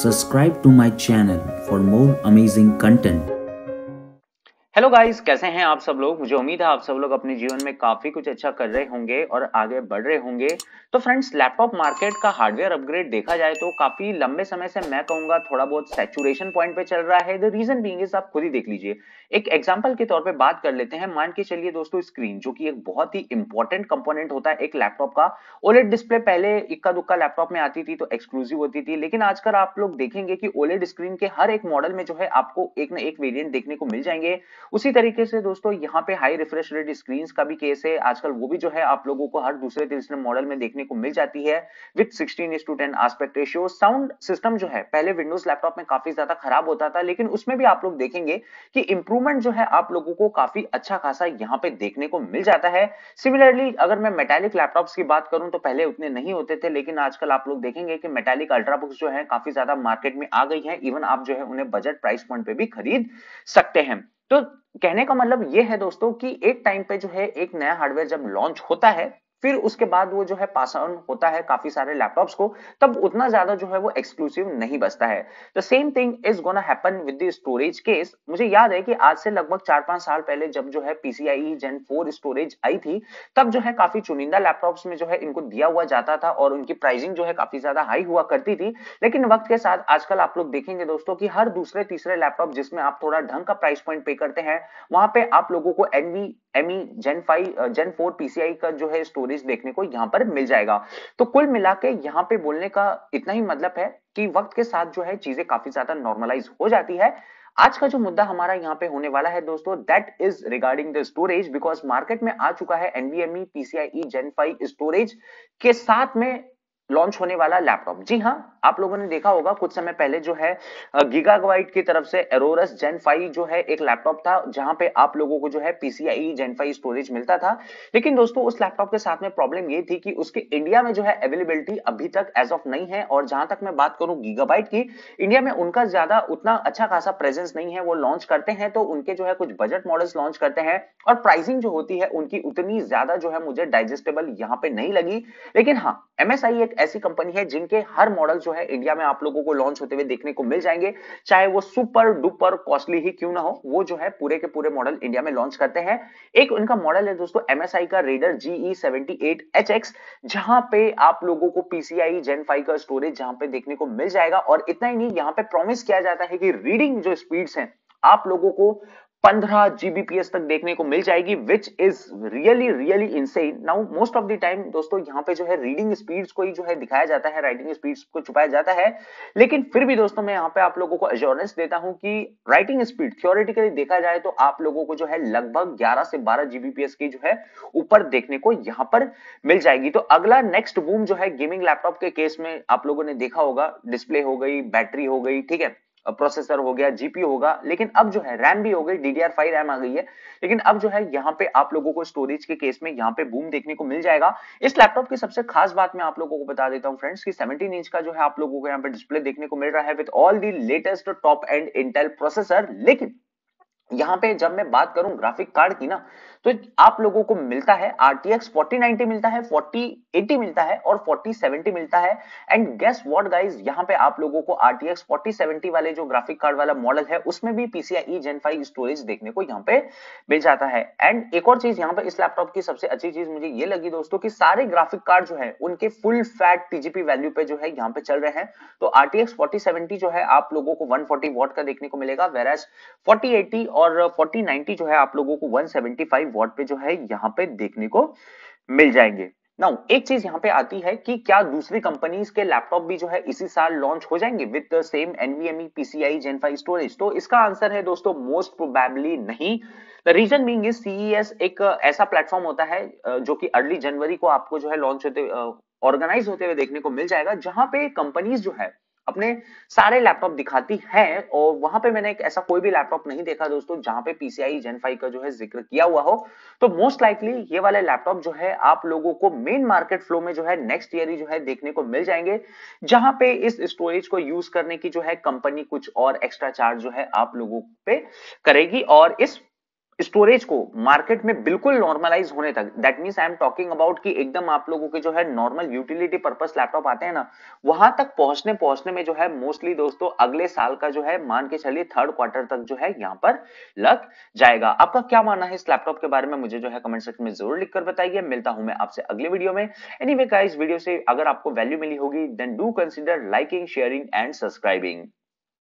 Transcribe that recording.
subscribe to my channel for more amazing content hello guys कैसे हैं आप सब लोग मुझे उम्मीद है आप सब लोग अपने जीवन में काफी कुछ अच्छा कर रहे होंगे और आगे बढ़ रहे होंगे तो फ्रेंड्स लैपटॉप मार्केट का हार्डवेयर अपग्रेड देखा जाए तो काफी लंबे समय से मैं कहूंगा थोड़ा बहुत सैचुरेशन पॉइंट पे चल रहा है द रीजन बीइंग आप खुद ही देख लीजिए एक एग्जाम्पल के तौर पे बात कर लेते हैं मान के चलिए दोस्तों स्क्रीन जो कि एक बहुत ही इंपॉर्टेंट कंपोनेंट होता है एक लैपटॉप का ओलेट डिस्प्ले पहले इक्का दुक्का लैपटॉप में आती थी तो एक्सक्लूसिव होती थी लेकिन आजकल आप लोग देखेंगे कि ओलेट स्क्रीन के हर एक मॉडल में जो है आपको एक ना एक वेरियंट देखने को मिल जाएंगे उसी तरीके से दोस्तों यहाँ पे हाई रिफ्रेश रेट स्क्रीन का भी केस है आजकल वो भी जो है आप लोगों को हर दूसरे तीसरे मॉडल में देखने को मिल जाती है with sixteen to ten aspect ratio sound system जो है पहले विंडोज लैपटॉप में काफी ज्यादा खराब होता था लेकिन उसमें भी आप लोग देखेंगे कि इंप्रूव मूवमेंट जो है आप लोगों को काफी अच्छा खासा यहाँ पे देखने को मिल जाता है सिमिलरली अगर मैं मेटेलिक लैपटॉप्स की बात करूं तो पहले उतने नहीं होते थे लेकिन आजकल आप लोग देखेंगे कि मेटेलिक अल्ट्राबुक्स जो है काफी ज्यादा मार्केट में आ गई है इवन आप जो है उन्हें बजट प्राइस पॉइंट पे भी खरीद सकते हैं तो कहने का मतलब ये है दोस्तों कि एक टाइम पे जो है एक नया हार्डवेयर जब लॉन्च होता है फिर उसके बाद वो जो है पास ऑन होता है काफी सारे लैपटॉप्स को तब उतना ज्यादा जो है वो एक्सक्लूसिव नहीं बचता है the same thing is gonna happen with the storage case मुझे याद है कि आज से लगभग चार पांच साल पहले जब जो है पीसीआई जेन फोर स्टोरेज आई थी तब जो है काफी चुनिंदा लैपटॉप्स में जो है इनको दिया हुआ जाता था और उनकी प्राइसिंग जो है काफी ज्यादा हाई हुआ करती थी लेकिन वक्त के साथ आजकल आप लोग देखेंगे दोस्तों की हर दूसरे तीसरे लैपटॉप जिसमें आप थोड़ा ढंग का प्राइस पॉइंट पे करते हैं वहां पे आप लोगों को NVMe gen five gen four PCI का जो है स्टोरेज स्टोरीज देखने को यहाँ पर मिल जाएगा तो कुल मिला के यहाँ पे बोलने का इतना ही मतलब है कि वक्त के साथ जो है चीजें काफी ज्यादा नॉर्मलाइज हो जाती है आज का जो मुद्दा हमारा यहाँ पे होने वाला है दोस्तों that is regarding the storage because market में आ चुका है एनबीएमई पीसीआई जेन फाइव स्टोरेज के साथ में लॉन्च होने वाला लैपटॉप जी हाँ आप लोगों ने देखा होगा कुछ समय पहले जो है गीगावाइट की तरफ से एरोरस जेन फाइव जो है एक लैपटॉप था जहां पे आप लोगों को जो है पीसीआई जेन फाइव स्टोरेज मिलता था लेकिन दोस्तों उस लैपटॉप के साथ में प्रॉब्लम ये थी कि उसके इंडिया में जो है अवेलेबिलिटी अभी तक एज ऑफ नहीं है और जहां तक मैं बात करूं गीगाबाइट की इंडिया में उनका ज्यादा उतना अच्छा खासा प्रेजेंस नहीं है वो लॉन्च करते हैं तो उनके जो है कुछ बजट मॉडल्स लॉन्च करते हैं और प्राइसिंग जो होती है उनकी उतनी ज्यादा जो है मुझे डाइजेस्टेबल यहाँ पे नहीं लगी लेकिन हाँ एमएसआई एक एक ऐसी कंपनी है जिनके हर मॉडल जो है इंडिया में आप लोगों को लॉन्च होते हुए देखने को मिल जाएंगे चाहे वो सुपर डुपर कॉस्टली ही क्यों ना हो वो जो है पूरे के पूरे मॉडल इंडिया में लॉन्च करते हैं एक उनका मॉडल है दोस्तों एमएसआई का रेडर जीई सेवेंटी जहां पे आप लोगों को पीसीआई जेन फाइव का स्टोरेज जहां पे देखने को मिल जाएगा और इतना ही नहीं यहाँ पे प्रॉमिस किया जाता है कि रीडिंग जो स्पीड्स हैं आप लोगों को पंद्रह जीबीपीएस तक देखने को मिल जाएगी which is really really insane now most of the time दोस्तों यहाँ पे जो है रीडिंग स्पीड्स को ही जो है दिखाया जाता है राइटिंग स्पीड्स को छुपाया जाता है लेकिन फिर भी दोस्तों मैं यहाँ पे आप लोगों को अश्योरेंस देता हूँ कि राइटिंग स्पीड थियोरिटिकली देखा जाए तो आप लोगों को जो है लगभग ग्यारह से बारह जीबीपीएस की जो है ऊपर देखने को यहाँ पर मिल जाएगी तो अगला नेक्स्ट बूम जो है गेमिंग लैपटॉप के केस में आप लोगों ने देखा होगा डिस्प्ले हो गई बैटरी हो गई ठीक है प्रोसेसर हो गया जीपी होगा लेकिन अब जो है रैम भी हो गई डीडीआर फाइव रैम आ गई है लेकिन अब जो है यहाँ पे आप लोगों को स्टोरेज के केस में यहाँ पे बूम देखने को मिल जाएगा इस लैपटॉप की सबसे खास बात मैं आप लोगों को बता देता हूँ फ्रेंड्स की सेवनटीन इंच का जो है आप लोगों को यहाँ पे डिस्प्ले देखने को मिल रहा है with all the latest top and Intel processor लेकिन यहाँ पे जब मैं बात करूं ग्राफिक कार्ड की ना तो आप लोगों को मिलता है आरटीएक्स फोर्टी नाइनटी मिलता है फोर्टी एटी मिलता है और फोर्टी सेवेंटी मिलता है एंड गेस वॉट गाइज यहाँ पे आप लोगों को आरटीएक्स फोर्टी सेवेंटी वाले जो ग्राफिक कार्ड वाला मॉडल है उसमें भी पीसीआई जेन फाइव स्टोरेज देखने को यहाँ पे मिल जाता है एंड एक और चीज यहाँ पे इस लैपटॉप की सबसे अच्छी चीज मुझे ये लगी दोस्तों की सारे ग्राफिक कार्ड जो है उनके फुल फैट टीजीपी वैल्यू पे जो है यहाँ पे चल रहे हैं तो आरटीएक्स फोर्टी सेवेंटी जो है आप लोगों को वन फोर्टी वॉट का देखने को मिलेगा वेराज फोर्टी एटी और फोर्टी नाइनटी जो है आप लोगों को वन सेवेंटी फाइव वॉट पे जो है यहाँ पे देखने को मिल जाएंगे नाउ एक चीज यहाँ पे आती है कि क्या दूसरी कंपनीज के लैपटॉप भी जो है इसी साल लॉन्च हो जाएंगे with the same NVMe PCIe gen five storage तो इसका आंसर है दोस्तों मोस्ट प्रोबेबली नहीं the reason being is CES एक ऐसा प्लेटफॉर्म होता है जो कि अर्ली जनवरी को आपको जो है लॉन्च होते ऑर्गेनाइज होते हुए देखने को मिल जाएगा जहां पे कंपनीज जो है अपने सारे लैपटॉप दिखाती है और वहां पे मैंने एक ऐसा कोई भी लैपटॉप नहीं देखा दोस्तों जहां पे पीसीआई जेन फाइव का जो है जिक्र किया हुआ हो तो मोस्ट लाइकली ये वाले लैपटॉप जो है आप लोगों को मेन मार्केट फ्लो में जो है नेक्स्ट ईयर ही जो है देखने को मिल जाएंगे जहां पे इस स्टोरेज को यूज करने की जो है कंपनी कुछ और एक्स्ट्रा चार्ज जो है आप लोगों पे करेगी और इस स्टोरेज को मार्केट में बिल्कुल नॉर्मलाइज होने तक that means I am talking about कि एकदम आप लोगों के जो है नॉर्मल यूटिलिटी पर्पस लैपटॉप आते हैं ना वहां तक पहुंचने पहुंचने में जो है मोस्टली दोस्तों अगले साल का जो है मान के चलिए थर्ड क्वार्टर तक जो है यहाँ पर लग जाएगा आपका क्या मानना है इस लैपटॉप के बारे में मुझे जो है कमेंट सेक्शन में जरूर लिखकर बताइए मिलता हूं मैं आपसे अगले वीडियो में एनी anyway, वे वीडियो से अगर आपको वैल्यू मिली होगी then do consider liking sharing and subscribing